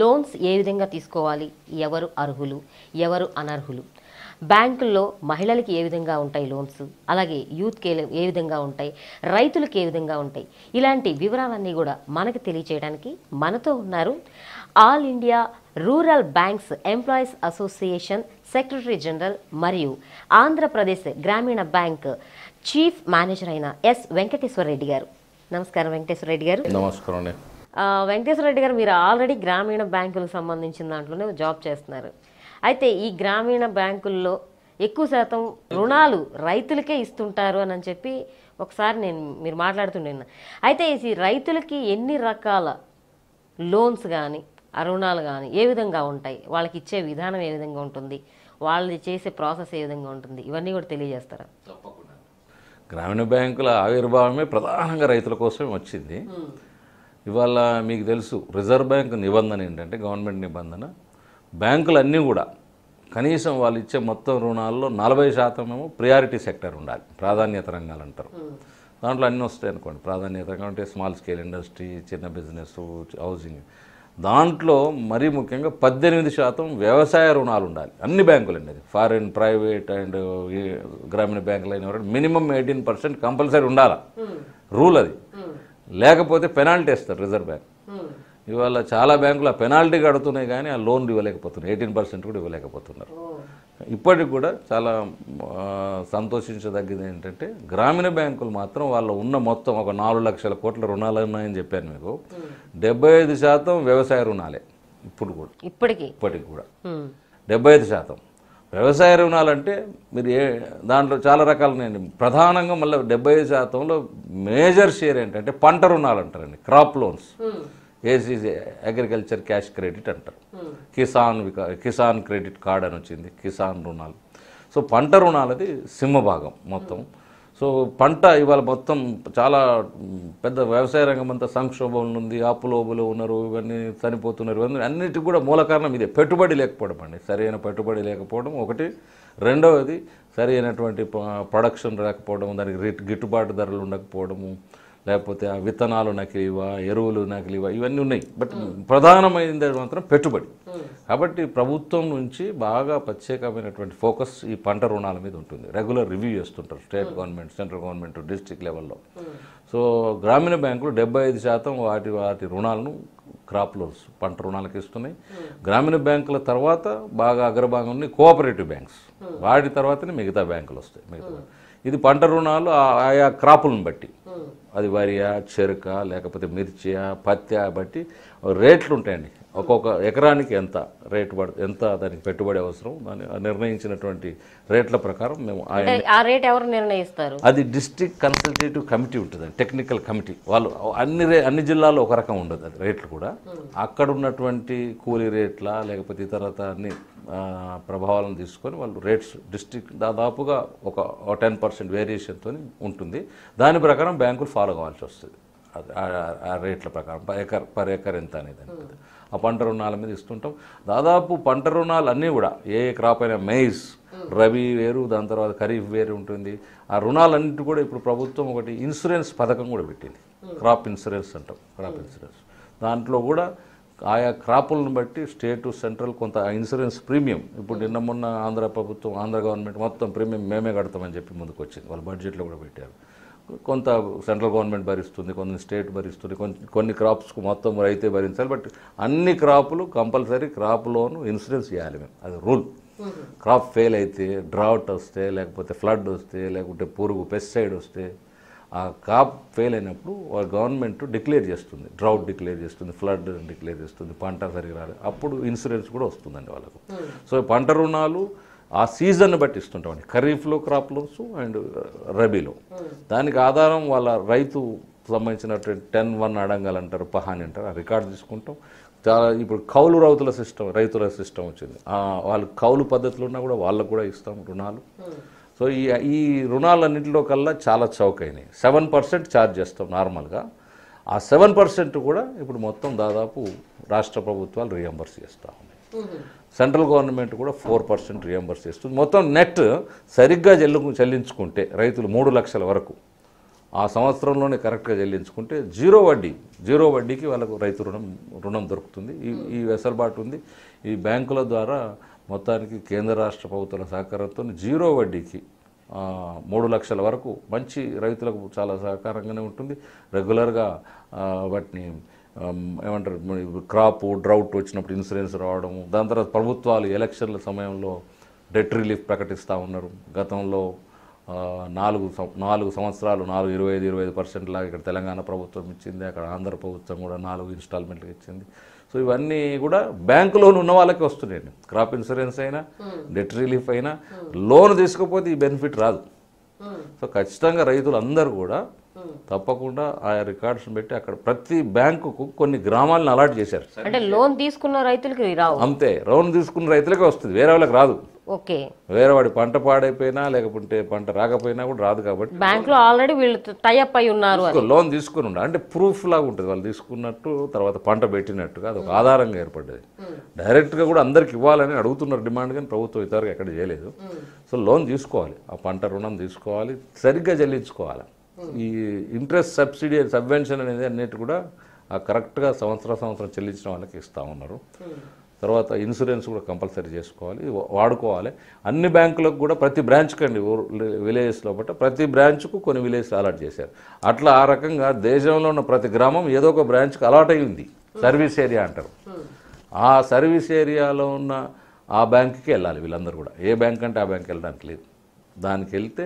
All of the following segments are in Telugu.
లోన్స్ ఏ విధంగా తీసుకోవాలి ఎవరు అర్హులు ఎవరు అనర్హులు బ్యాంకుల్లో మహిళలకి ఏ విధంగా ఉంటాయి లోన్స్ అలాగే యూత్కి ఏ విధంగా ఉంటాయి రైతులకు ఏ విధంగా ఉంటాయి ఇలాంటి వివరాలన్నీ కూడా మనకు తెలియచేయడానికి మనతో ఉన్నారు All India rural banks employees association secretary general మరియు Andhra Pradesh Grameena bank chief manager అయిన ఎస్ వెంకటేశ్వర రెడ్డి గారు నమస్కారం వెంకటేశ్వర రెడ్డి గారు నమస్కారం వెంకటేశ్వర రెడ్డి గారు మీరు ఆల్రెడీ గ్రామీణ బ్యాంకులకు సంబంధించిన దాంట్లోనే జాబ్ చేస్తున్నారు అయితే ఈ గ్రామీణ బ్యాంకుల్లో ఎక్కువ శాతం రుణాలు రైతులకే ఇస్తుంటారు అని చెప్పి ఒకసారి నేను మీరు మాట్లాడుతుండే అయితే ఈ రైతులకి ఎన్ని రకాల లోన్స్ కానీ ఆ రుణాలు కానీ ఏ విధంగా ఉంటాయి వాళ్ళకి ఇచ్చే విధానం ఏ విధంగా ఉంటుంది వాళ్ళది చేసే ప్రాసెస్ ఏ విధంగా ఉంటుంది ఇవన్నీ కూడా తెలియజేస్తారా గ్రామీణ బ్యాంకుల ఆవిర్భావమే ప్రధానంగా రైతుల కోసమే వచ్చింది ఇవాళ మీకు తెలుసు రిజర్వ్ బ్యాంక్ నిబంధన ఏంటంటే గవర్నమెంట్ నిబంధన బ్యాంకులన్నీ కూడా కనీసం వాళ్ళు ఇచ్చే మొత్తం రుణాల్లో నలభై శాతం ఏమో ప్రియారిటీ సెక్టర్ ఉండాలి ప్రాధాన్యత రంగాలు అంటారు hmm. దాంట్లో అన్నీ వస్తాయి అనుకోండి ప్రాధాన్యత రంగం అంటే స్మాల్ స్కేల్ ఇండస్ట్రీ చిన్న బిజినెస్ హౌసింగ్ దాంట్లో మరీ ముఖ్యంగా పద్దెనిమిది శాతం వ్యవసాయ రుణాలు ఉండాలి అన్ని బ్యాంకులు అండి ఫారిన్ ప్రైవేట్ అండ్ గ్రామీణ బ్యాంకులు అయిన మినిమం ఎయిటీన్ పర్సెంట్ కంపల్సరీ ఉండాలి రూల్ అది hmm. లేకపోతే పెనాల్టీ వేస్తారు రిజర్వ్ బ్యాంక్ ఇవాళ చాలా బ్యాంకులు ఆ పెనాల్టీ కడుతున్నాయి కానీ ఆ లోన్లు ఇవ్వలేకపోతున్నారు ఎయిటీన్ పర్సెంట్ కూడా ఇవ్వలేకపోతున్నారు ఇప్పటికి కూడా చాలా సంతోషించదగ్గది ఏంటంటే గ్రామీణ బ్యాంకులు మాత్రం వాళ్ళ ఉన్న మొత్తం ఒక నాలుగు లక్షల కోట్ల రుణాలు ఉన్నాయని చెప్పాను మీకు డెబ్బై ఐదు శాతం వ్యవసాయ రుణాలే ఇప్పుడు కూడా ఇప్పటికి ఇప్పటికి కూడా డెబ్బై ఐదు శాతం వ్యవసాయ రుణాలు అంటే మీరు ఏ దాంట్లో చాలా రకాలు నేను ప్రధానంగా మళ్ళీ డెబ్బై శాతంలో మేజర్ షేర్ ఏంటంటే పంట రుణాలు అంటారండి crop loans hmm. ACC agriculture cash credit అంటారు hmm. కిసాన్ వికా కిసాన్ క్రెడిట్ కార్డ్ అని వచ్చింది కిసాన్ రుణాలు సో పంట రుణాలది సింహభాగం మొత్తం hmm. సో పంట ఇవాళ మొత్తం చాలా పెద్ద వ్యవసాయ రంగం అంతా సంక్షోభం ఉంది ఆపులోబులు ఉన్నారు ఇవన్నీ చనిపోతున్నారు ఇవన్నీ అన్నిటికి కూడా మూల కారణం ఇదే పెట్టుబడి లేకపోవడం అండి సరైన పెట్టుబడి లేకపోవడం ఒకటి రెండవది సరైనటువంటి ప్రొడక్షన్ లేకపోవడం దానికి గిట్టుబాటు ధరలు ఉండకపోవడము లేకపోతే ఆ విత్తనాలు నకిలివా ఎరువులు నకిలివా ఇవన్నీ ఉన్నాయి బట్ ప్రధానమైనది మాత్రం పెట్టుబడి కాబట్టి ప్రభుత్వం నుంచి బాగా ప్రత్యేకమైనటువంటి ఫోకస్ ఈ పంట రుణాల మీద ఉంటుంది రెగ్యులర్ రివ్యూ చేస్తుంటారు state hmm. Government central government district లెవెల్లో hmm. సో గ్రామీణ బ్యాంకులు డెబ్బై ఐదు శాతం వాటి వాటి రుణాలను క్రాప్ లోన్స్ పంట రుణాలకు ఇస్తున్నాయి hmm. గ్రామీణ బ్యాంకుల తర్వాత బాగా అగ్రభాగం ఉన్నాయి కోఆపరేటివ్ బ్యాంక్స్ వాటి తర్వాతనే మిగతా బ్యాంకులు వస్తాయి మిగతా ఇది పంట రుణాలు ఆయా క్రాపులను బట్టి అది వరియా చెరుక లేకపోతే మిర్చియా పత్తి బట్టి రేట్లు ఉంటాయండి ఒక్కొక్క ఎకరానికి ఎంత రేటు పడు ఎంత దానికి పెట్టుబడి అవసరం దాని నిర్ణయించినటువంటి రేట్ల ప్రకారం మేము ఎవరు నిర్ణయిస్తారు అది డిస్ట్రిక్ట్ కన్సల్టేటివ్ కమిటీ ఉంటుంది టెక్నికల్ కమిటీ వాళ్ళు అన్ని అన్ని జిల్లాల్లో ఒక రకం ఉండదు అది రేట్లు కూడా hmm. అక్కడ ఉన్నటువంటి కూలీ రేట్ల లేకపోతే ఇతరత అన్ని ప్రభావాలను తీసుకొని వాళ్ళు రేట్స్ డిస్టిక్ దాదాపుగా ఒక టెన్ పర్సెంట్ వేరియేషన్తో ఉంటుంది దాని ప్రకారం బ్యాంకులు ఫాలో కావాల్సి వస్తుంది ఆ రేట్ల ప్రకారం పర్ ఎకర్ పర్ ఎకర్ ఎంత అనేది ఆ పంట రుణాల మీద ఇస్తుంటాం దాదాపు పంట రుణాలు అన్నీ కూడా ఏ క్రాప్ అయినా మెయిస్ రబీ వేరు దాని తర్వాత ఖరీఫ్ వేరు ఉంటుంది ఆ రుణాలన్నింటి కూడా ఇప్పుడు ప్రభుత్వం ఒకటి ఇన్సూరెన్స్ పథకం కూడా పెట్టింది క్రాప్ ఇన్సూరెన్స్ అంటాం క్రాప్ ఇన్సూరెన్స్ దాంట్లో కూడా ఆయా క్రాపులను బట్టి స్టేటు సెంట్రల్ కొంత ఇన్సూరెన్స్ ప్రీమియం ఇప్పుడు నిన్న మొన్న ఆంధ్ర ప్రభుత్వం ఆంధ్ర గవర్నమెంట్ మొత్తం ప్రీమియం మేమే కడతామని చెప్పి ముందుకు వచ్చింది వాళ్ళ బడ్జెట్లో కూడా పెట్టారు కొంత సెంట్రల్ గవర్నమెంట్ భరిస్తుంది కొంత స్టేట్ భరిస్తుంది కొన్ని కొన్ని క్రాప్స్కు మొత్తం రైతే భరించాలి బట్ అన్ని క్రాపులు కంపల్సరీ క్రాప్ లోను ఇన్సూరెన్స్ చేయాలి మేము అది రూల్ క్రాప్ ఫెయిల్ అయితే డ్రాట్ వస్తే లేకపోతే ఫ్లడ్ వస్తే లేకుంటే పురుగు పెస్టిసైడ్ వస్తే ఆ క్రాప్ ఫెయిల్ అయినప్పుడు గవర్నమెంట్ డిక్లేర్ చేస్తుంది డ్రౌట్ డిక్లేర్ చేస్తుంది ఫ్లడ్ డిక్లేర్ చేస్తుంది పంట సరిగ్గా రాలేదు అప్పుడు ఇన్సూరెన్స్ కూడా వస్తుందండి వాళ్ళకు సో పంట రుణాలు ఆ సీజన్ బట్టి ఇస్తుంటామండి ఖరీఫ్లో క్రాప్ లోన్స్ అండ్ రబీలో hmm. దానికి ఆధారం వాళ్ళ రైతు సంబంధించినటువంటి టెన్ వన్ అడంగాలు అంటారు పహాని అంటారు ఆ రికార్డు తీసుకుంటాం చాలా ఇప్పుడు కౌలు రౌతుల సిస్టమ్ రైతుల సిస్టమ్ వచ్చింది వాళ్ళు కౌలు పద్ధతులు ఉన్నా కూడా వాళ్ళకు కూడా ఇస్తాం రుణాలు hmm. సో ఈ ఈ రుణాలన్నింటిలో కల్లా చాలా చౌకైనాయి సెవెన్ పర్సెంట్ ఛార్జ్ చేస్తాం నార్మల్గా ఆ సెవెన్ పర్సెంట్ కూడా ఇప్పుడు మొత్తం దాదాపు రాష్ట్ర ప్రభుత్వాలు రియంబర్స్ చేస్తూ ఉన్నాయి hmm. సెంట్రల్ గవర్నమెంట్ కూడా ఫోర్ పర్సెంట్ రియంబర్స్ ఇస్తుంది మొత్తం నెట్ సరిగ్గా చెల్లి చెల్లించుకుంటే రైతులు మూడు లక్షల వరకు ఆ సంవత్సరంలోనే కరెక్ట్గా చెల్లించుకుంటే జీరో వడ్డీ జీరో వడ్డీకి వాళ్ళకు రైతు రుణం రుణం దొరుకుతుంది ఈ ఈ వెసలుబాటు ఉంది ఈ బ్యాంకుల ద్వారా మొత్తానికి కేంద్ర రాష్ట్ర ప్రభుత్వాల సహకారంతో జీరో వడ్డీకి మూడు లక్షల వరకు మంచి రైతులకు చాలా సహకారంగానే ఉంటుంది రెగ్యులర్గా వాటిని Um, ఏమంటారు క్రాప్ డ్రౌట్ వచ్చినప్పుడు ఇన్సూరెన్స్ రావడం దాని తర్వాత ప్రభుత్వాలు ఎలక్షన్ల సమయంలో డెట్ రిలీఫ్ ప్రకటిస్తూ ఉన్నారు గతంలో నాలుగు నాలుగు సంవత్సరాలు నాలుగు ఇరవై ఐదు ఇరవై ఐదు పర్సెంట్ లాగా ఇక్కడ తెలంగాణ ప్రభుత్వం ఇచ్చింది అక్కడ ఆంధ్ర ప్రభుత్వం కూడా నాలుగు ఇన్స్టాల్మెంట్లు ఇచ్చింది సో ఇవన్నీ కూడా బ్యాంకు లోన్ ఉన్న వాళ్ళకి వస్తున్నాయండి క్రాప్ ఇన్సూరెన్స్ అయినా డెట్ hmm. రిలీఫ్ అయినా లోన్ hmm. తీసుకోకపోతే ఈ బెనిఫిట్ రాదు hmm. సో ఖచ్చితంగా రైతులు అందరూ కూడా తప్పకుండా ఆ రికార్డ్స్ పెట్టి అక్కడ ప్రతి బ్యాంకుకు కొన్ని గ్రామాలను అలాట్ చేశారు అంటే లోన్ తీసుకున్న రైతులకి రావు అంతే లోన్ తీసుకున్న రైతులకే వస్తుంది వేరే వాళ్ళకి రాదు ఓకే వేరే వాడి పంట పాడైపోయినా లేకపోతే పంట రాకపోయినా కూడా రాదు కాబట్టి బ్యాంక్ లో ఆల్రెడీ వీళ్ళు టైఅప్ అయి ఉన్నారు లోన్ తీసుకుని ఉండాలి అంటే ప్రూఫ్ లాగా ఉంటుంది వాళ్ళు తీసుకున్నట్టు తర్వాత పంట పెట్టినట్టుగా అది ఒక ఆధారంగా ఏర్పడ్డది hmm. డైరెక్ట్ గా కూడా అందరికి ఇవ్వాలని అడుగుతున్నారు డిమాండ్ కానీ ప్రభుత్వం ఇతరకు ఎక్కడ చేయలేదు hmm. సో లోన్ తీసుకోవాలి ఆ పంట రుణం తీసుకోవాలి సరిగ్గా చెల్లించుకోవాలి ఈ ఇంట్రెస్ట్ సబ్సిడీ సబ్వెన్షన్ అనేది అన్నిటి కూడా కరెక్ట్గా సంవత్సర సంవత్సరం చెల్లించిన వాళ్ళకి ఇస్తూ ఉన్నారు తర్వాత ఇన్సూరెన్స్ కూడా కంపల్సరీ చేసుకోవాలి వాడుకోవాలి అన్ని బ్యాంకులకు కూడా ప్రతి బ్రాంచ్కి అండి విలేజెస్లో బట్ట ప్రతి బ్రాంచ్కు కొన్ని విలేజ్ అలాట్ చేశారు అట్లా ఆ రకంగా దేశంలో ఉన్న ప్రతి గ్రామం ఏదో ఒక బ్రాంచ్కి అలాట్ అయింది సర్వీస్ ఏరియా అంటారు ఆ సర్వీస్ ఏరియాలో ఉన్న ఆ బ్యాంక్కి వెళ్ళాలి వీళ్ళందరూ కూడా ఏ బ్యాంక్ అంటే ఆ బ్యాంక్ వెళ్ళడానికి లేదు దానికి వెళ్తే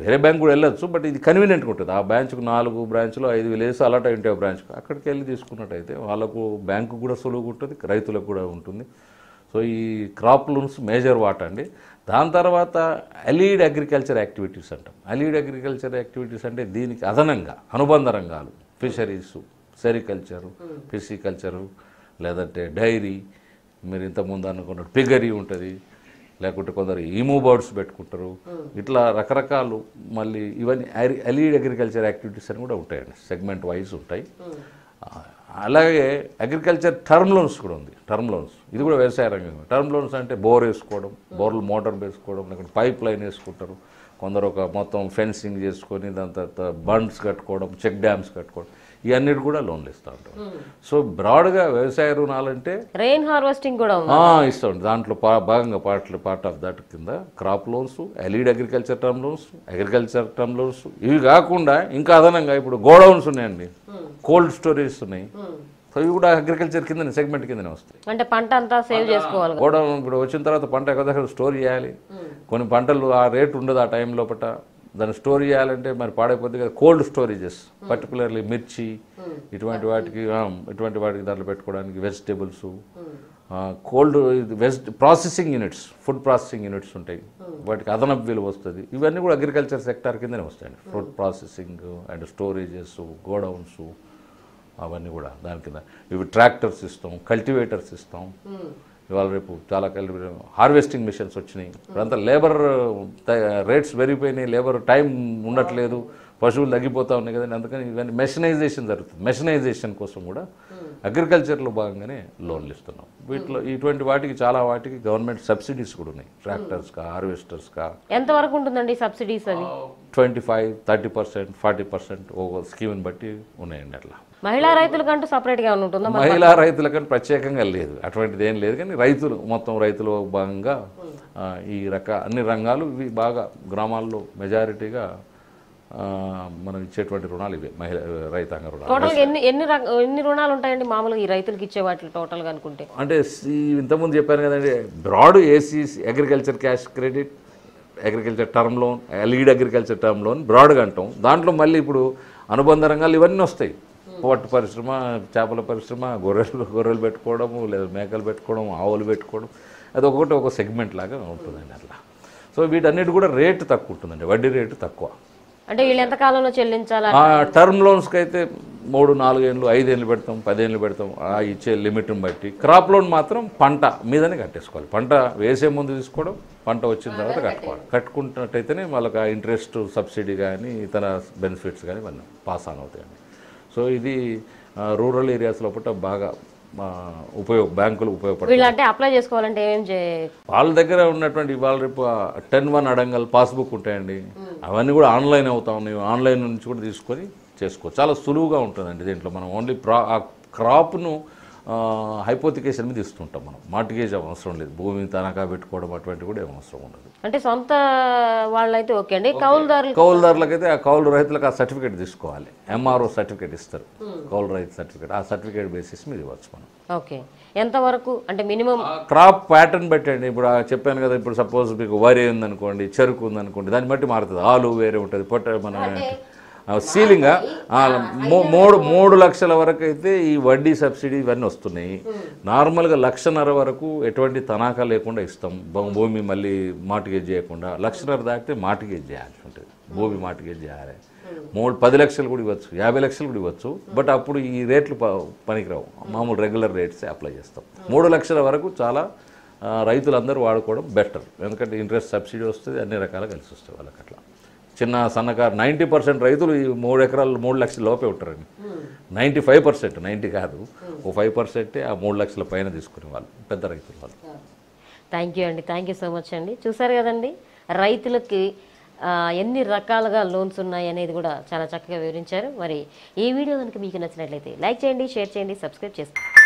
వేరే బ్యాంక్ కూడా వెళ్ళొచ్చు బట్ ఇది కన్వీనియంట్గా ఉంటుంది ఆ బ్రాంచ్కు నాలుగు బ్రాంచ్లో ఐదు విలేజ్ అలాట్ అయి ఉంటాయి బ్రాంచ్కు అక్కడికి వెళ్ళి తీసుకున్నట్టయితే వాళ్ళకు బ్యాంకు కూడా సులువుగా ఉంటుంది రైతులకు కూడా ఉంటుంది సో ఈ క్రాప్ లోన్స్ మేజర్ వాట్ అండి దాని తర్వాత అలీడ్ అగ్రికల్చర్ యాక్టివిటీస్ అంటాం అలీడ్ అగ్రికల్చర్ యాక్టివిటీస్ అంటే దీనికి అదనంగా అనుబంధ రంగాలు ఫిషరీస్ సెరికల్చరు ఫిషికల్చరు లేదంటే డైరీ మీరు ఇంతకుముందు అనుకున్నట్టు పిగరీ ఉంటుంది లేకుంటే కొందరు ఈమో బర్డ్స్ పెట్టుకుంటారు ఇట్లా రకరకాలు మళ్ళీ ఇవన్నీ అలీడ్ అగ్రికల్చర్ యాక్టివిటీస్ అని కూడా ఉంటాయండి సెగ్మెంట్ వైజ్ ఉంటాయి అలాగే అగ్రికల్చర్ టర్మ్ లోన్స్ కూడా ఉంది టర్మ్ లోన్స్ ఇది కూడా వ్యవసాయ రంగం టర్మ్ లోన్స్ అంటే బోర్ వేసుకోవడం బోర్లు మోటార్ వేసుకోవడం లేకుంటే పైప్ లైన్ వేసుకుంటారు కొందరు ఒక మొత్తం ఫెన్సింగ్ చేసుకొని దాని తర్వాత బండ్స్ కట్టుకోవడం చెక్ డ్యామ్స్ కట్టుకోవడం ఇవన్నీ కూడా లోన్లు ఇస్తూ ఉంటాం సో బ్రాడ్గా వ్యవసాయ రుణాలంటే రెయిన్ హార్వెస్టింగ్ కూడా ఇస్తూ ఉంటాం దాంట్లో భాగంగా పార్ట్ పార్ట్ ఆఫ్ దట్ కింద crop loans allied agriculture term loans agriculture term loans ఇవి కాకుండా ఇంకా అదనంగా ఇప్పుడు గోడౌన్స్ ఉన్నాయండి hmm. కోల్డ్ స్టోరేజ్ ఉన్నాయి hmm. సో ఇవి కూడా అగ్రికల్చర్ కింద సెగ్మెంట్ కిందనే వస్తాయి అంటే పంట అంతా సేవ్ చేసుకోవాలి గోడౌన్ ఇప్పుడు వచ్చిన తర్వాత పంట ఎక్కడ స్టోర్ చేయాలి hmm. కొన్ని పంటలు ఆ రేటు ఉండదు ఆ టైం లోపల దాన్ని స్టోర్ చేయాలంటే మరి పాడైపోతే కదా కోల్డ్ స్టోరేజెస్ పర్టికులర్లీ మిర్చి ఇటువంటి వాటికి ఇటువంటి వాటికి దాంట్లో పెట్టుకోవడానికి వెజిటేబుల్స్ కోల్డ్ వెజిట్ processing units food processing units ఉంటాయి వాటికి అదనపు విలువ వస్తుంది ఇవన్నీ కూడా అగ్రికల్చర్ సెక్టార్ కిందనే వస్తాయండి fruit processing and storages godowns అవన్నీ కూడా దాని కింద ఇవి ట్రాక్టర్స్ ఇస్తాం కల్టివేటర్స్ ఇస్తాం ఇవాళ రేపు చాలా హార్వెస్టింగ్ మిషన్స్ వచ్చినాయి ఇప్పుడంతా లేబర్ రేట్స్ పెరిగిపోయినాయి లేబర్ టైం ఉండట్లేదు పశువులు తగ్గిపోతూ ఉన్నాయి కదండి అందుకని ఇవన్నీ మెషనైజేషన్ జరుగుతుంది మెషనైజేషన్ కోసం కూడా అగ్రికల్చర్లో భాగంగానే లోన్లు ఇస్తున్నాం వీటిలో ఇటువంటి వాటికి చాలా వాటికి గవర్నమెంట్ సబ్సిడీస్ కూడా ఉన్నాయి ట్రాక్టర్స్కా హార్వెస్టర్స్కా ఎంతవరకు ఉంటుందండి subsidies twenty five thirty percent forty percent ఓ స్కీమ్ని బట్టి ఉన్నాయండి అట్లా మహిళా రైతులకంటూ సపరేట్గా ఉంటుందా మహిళా రైతులకంటే ప్రత్యేకంగా లేదు అటువంటిది ఏం లేదు కానీ రైతులు మొత్తం రైతులు భాగంగా ఈ రక అన్ని రంగాలు ఇవి బాగా గ్రామాల్లో మెజారిటీగా మనం ఇచ్చేటువంటి రుణాలు ఇవి మహిళ రైతాంగ రుణాలు ఎన్ని ఎన్ని ఎన్ని రుణాలు ఉంటాయండి మామూలుగా ఈ రైతులకు ఇచ్చే వాటిలో టోటల్గా అనుకుంటే అంటే ఇంతకుముందు చెప్పాను కదండి broad AC agriculture cash credit agriculture term loan allied agriculture term loan బ్రాడ్గా అంటాం దాంట్లో మళ్ళీ ఇప్పుడు అనుబంధ రంగాలు ఇవన్నీ వస్తాయి పట్టు పరిశ్రమ చేపల పరిశ్రమ గొర్రెలు గొర్రెలు పెట్టుకోవడము లేదా మేకలు పెట్టుకోవడం ఆవులు పెట్టుకోవడం అది ఒకటి ఒక సెగ్మెంట్ లాగా ఉంటుందండి అట్లా సో వీటన్నిటి కూడా రేటు తక్కువ ఉంటుందండి వడ్డీ రేటు తక్కువ అంటే వీళ్ళు ఎంత కాలంలో చెల్లించాలి టర్మ్ లోన్స్కి అయితే మూడు ఐదు ఏళ్ళు పెడతాం పదేళ్ళు పెడతాం ఇచ్చే లిమిట్ని బట్టి క్రాప్ లోన్ మాత్రం పంట మీదనే కట్టేసుకోవాలి పంట వేసే ముందు తీసుకోవడం పంట వచ్చిన తర్వాత కట్టుకోవాలి కట్టుకుంటున్నట్టయితేనే వాళ్ళకి ఇంట్రెస్ట్ సబ్సిడీ కానీ ఇతర బెనిఫిట్స్ కానీ ఇవన్నీ పాస్ ఆన్ అవుతాయండి సో ఇది రూరల్ ఏరియాస్ లోపల బాగా ఉపయోగ బ్యాంకులు ఉపయోగపడతాయి అప్లై చేసుకోవాలంటే చేయాలి వాళ్ళ దగ్గర ఉన్నటువంటి ఇవాళ రేపు టెన్ వన్ అడంగల్ పాస్బుక్ ఉంటాయండి hmm. అవన్నీ కూడా ఆన్లైన్ అవుతా ఉన్నాయి ఆన్లైన్ నుంచి కూడా తీసుకొని చేసుకోవచ్చు చాలా సులువుగా ఉంటుందండి దీంట్లో మనం ఓన్లీ ప్రా ఆ క్రాప్ను హైపోతికేషన్ మీద ఇస్తుంటాం మనం మార్టిగేజ్ అవసరం లేదు భూమిని తనఖా పెట్టుకోవడం అటువంటి కూడా ఏమవసరం ఉండదు అంటే సొంత వాళ్ళైతే ఓకే అండి కౌలుదారులు కౌలుదారులకైతే ఆ కౌలు రైతులకు ఆ సర్టిఫికేట్ తీసుకోవాలి ఎంఆర్ఓ సర్టిఫికేట్ ఇస్తారు కౌలు రైతు సర్టిఫికేట్ ఆ సర్టిఫికేట్ బేసిస్ మీద ఇవ్వచ్చు మనం ఓకే ఎంతవరకు అంటే మినిమం క్రాప్ ప్యాటర్న్ పెట్టండి ఇప్పుడు చెప్పాను కదా ఇప్పుడు సపోజ్ మీకు వరి ఉందనుకోండి చెరుకు ఉందనుకోండి దాన్ని బట్టి మారుతుంది ఆలు వేరే ఉంటుంది పొట్ట మన సీలింగ్ మూడు మూడు లక్షల వరకు అయితే ఈ వడ్డీ సబ్సిడీ ఇవన్నీ వస్తున్నాయి నార్మల్గా లక్షన్నర వరకు ఎటువంటి తనాఖా లేకుండా ఇస్తాం భూమి మళ్ళీ మార్టిగేజ్ చేయకుండా లక్షన్నర దాటితే మార్టిగేజ్ చేయాల్సి ఉంటుంది భూమి మార్టిగేజ్ చేయాలి మూడు పది లక్షలు కూడా ఇవ్వచ్చు యాభై లక్షలు కూడా ఇవ్వచ్చు బట్ అప్పుడు ఈ రేట్లు పనికిరావు మామూలు రెగ్యులర్ రేట్సే అప్లై చేస్తాం మూడు లక్షల వరకు చాలా రైతులందరూ వాడుకోవడం బెటర్ ఎందుకంటే ఇంట్రెస్ట్ సబ్సిడీ వస్తుంది అన్ని రకాలు కలిసి వస్తాయి వాళ్ళకి అట్లా చిన్న సన్నకారు నైంటీ పర్సెంట్ రైతులు ఈ మూడు ఎకరాలు మూడు లక్షల లోపే ఉంటారండి నైంటీ ఫైవ్ పర్సెంట్ నైంటీ కాదు ఓ ఫైవ్ పర్సెంటే ఆ మూడు లక్షల పైన తీసుకునే వాళ్ళు పెద్ద రైతులు వాళ్ళు థ్యాంక్ యూ అండి థ్యాంక్ యూ సో మచ్ అండి చూసారు కదండి రైతులకి ఎన్ని రకాలుగా లోన్స్ ఉన్నాయి అనేది కూడా చాలా చక్కగా వివరించారు మరి ఈ వీడియో కనుక మీకు నచ్చినట్లయితే లైక్ చేయండి షేర్ చేయండి సబ్స్క్రైబ్ చేసుకోండి